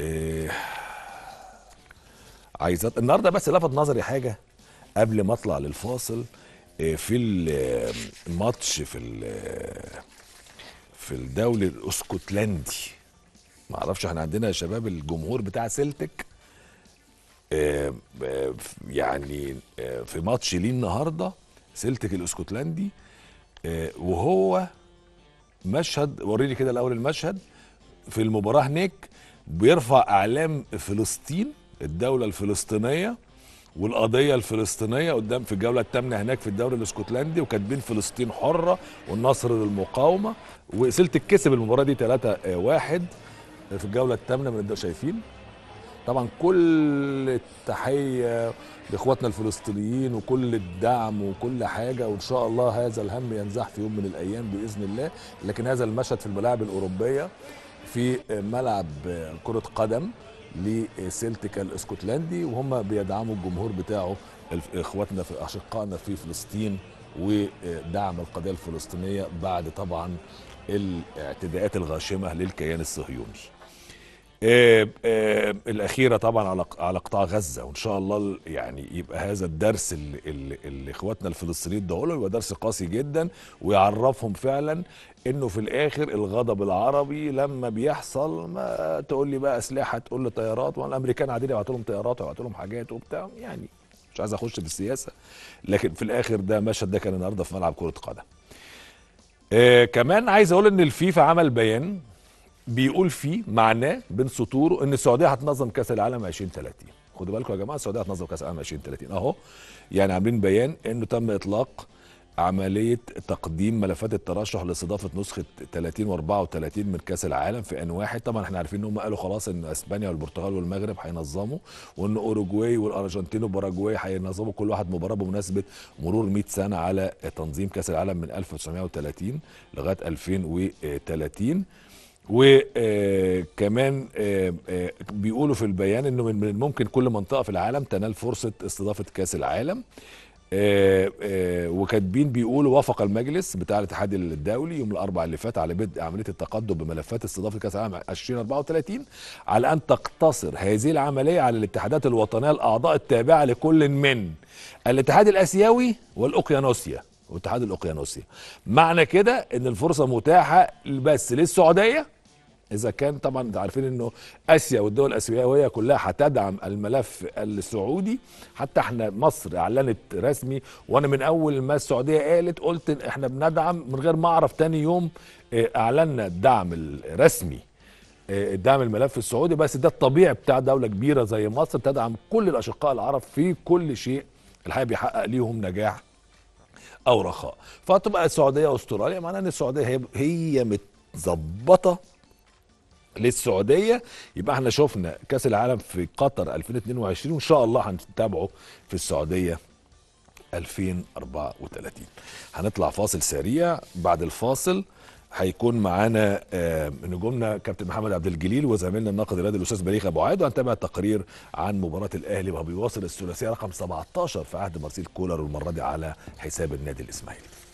إيه عايزات النهارده بس لفت نظري حاجه قبل ما اطلع للفاصل إيه في الماتش إيه، في إيه، في الدوري الاسكتلندي ما اعرفش احنا عندنا يا شباب الجمهور بتاع سيلتك إيه،, إيه يعني في ماتش ليه النهارده سيلتك الاسكتلندي وهو مشهد وريني كده الاول المشهد في المباراه هناك بيرفع اعلام فلسطين الدوله الفلسطينيه والقضيه الفلسطينيه قدام في الجوله الثامنه هناك في الدوري الاسكتلندي وكاتبين فلسطين حره والنصر للمقاومه وسلتك كسب المباراه دي 3 1 في الجوله الثامنه من شايفين طبعا كل التحيه لاخواتنا الفلسطينيين وكل الدعم وكل حاجه وان شاء الله هذا الهم ينزح في يوم من الايام باذن الله لكن هذا المشهد في الملاعب الاوروبيه في ملعب كرة قدم لسلتك الاسكتلندي وهم بيدعموا الجمهور بتاعه اخواتنا في اشقائنا في فلسطين ودعم القضيه الفلسطينيه بعد طبعا الاعتداءات الغاشمه للكيان الصهيوني آه، آه، الاخيره طبعا على على قطاع غزه وان شاء الله يعني يبقى هذا الدرس اللي, اللي اخواتنا الفلسطينيين ادوه لهم يبقى درس قاسي جدا ويعرفهم فعلا انه في الاخر الغضب العربي لما بيحصل ما تقول لي بقى اسلحه تقول لي طيارات والامريكان قاعدين يبعتوا لهم طيارات ويبعتوا لهم حاجات وبتاع يعني مش عايز اخش في السياسه لكن في الاخر ده مشهد ده كان النهارده في ملعب كره قدم آه كمان عايز اقول ان الفيفا عمل بيان بيقول فيه معناه بين سطوره ان السعوديه هتنظم كاس العالم 2030 خدوا بالكم يا جماعه السعوديه هتنظم كاس العالم 2030 اهو يعني عاملين بيان انه تم اطلاق عملية تقديم ملفات الترشح لاستضافة نسخة 30 و34 من كأس العالم في أن واحد طبعا احنا عارفين ان هم قالوا خلاص ان اسبانيا والبرتغال والمغرب هينظموا وان اوروجواي والارجنتين وباراجواي هينظموا كل واحد مباراة بمناسبة مرور 100 سنة على تنظيم كأس العالم من 1930 لغاية 2030 وكمان آه، آه، بيقولوا في البيان انه من الممكن كل منطقه في العالم تنال فرصه استضافه كاس العالم آه، وكاتبين بيقولوا وافق المجلس بتاع الاتحاد الدولي يوم الاربعاء اللي فات على بدء عمليه التقدم بملفات استضافه كاس العالم 2034 على ان تقتصر هذه العمليه على الاتحادات الوطنيه الاعضاء التابعه لكل من الاتحاد الاسيوي والاوقيانوسيا واتحاد الاقيانوسيا معنى كده ان الفرصه متاحه بس للسعوديه اذا كان طبعا انتوا عارفين انه اسيا والدول الاسيويه كلها هتدعم الملف السعودي حتى احنا مصر اعلنت رسمي وانا من اول ما السعوديه قالت قلت احنا بندعم من غير ما اعرف تاني يوم آه، اعلنا الدعم الرسمي آه، دعم الملف السعودي بس ده الطبيعي بتاع دوله كبيره زي مصر تدعم كل الاشقاء العرب في كل شيء الحقيقه بيحقق ليهم نجاح او رخاء فتبقى السعوديه واستراليا معناها ان السعوديه هي متظبطه للسعوديه يبقى احنا شفنا كاس العالم في قطر 2022 وان شاء الله هنتابعه في السعوديه 2034 هنطلع فاصل سريع بعد الفاصل هيكون معانا آه، نجومنا كابتن محمد عبد الجليل وزميلنا الناقد الرياضي الاستاذ بليغ ابو عاد وهنتابع التقرير عن مباراه الاهلي وهو بيواصل الثلاثيه رقم 17 في عهد مارسيل كولر والمره دي على حساب النادي الاسماعيلي